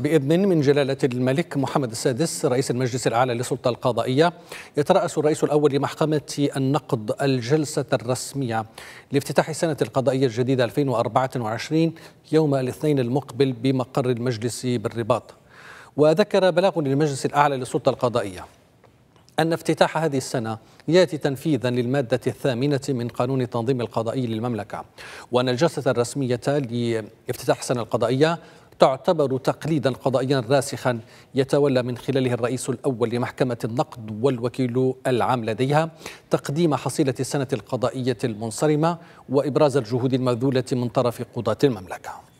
بإذن من جلالة الملك محمد السادس رئيس المجلس الأعلى للسلطة القضائية يترأس الرئيس الأول لمحكمة النقد الجلسة الرسمية لافتتاح السنة القضائية الجديدة 2024 يوم الاثنين المقبل بمقر المجلس بالرباط وذكر بلاغ للمجلس الأعلى للسلطة القضائية أن افتتاح هذه السنة ياتي تنفيذا للمادة الثامنة من قانون التنظيم القضائي للمملكة وأن الجلسة الرسمية لافتتاح السنة القضائية تعتبر تقليدا قضائيا راسخا يتولى من خلاله الرئيس الاول لمحكمه النقد والوكيل العام لديها تقديم حصيله السنه القضائيه المنصرمه وابراز الجهود المبذوله من طرف قضاه المملكه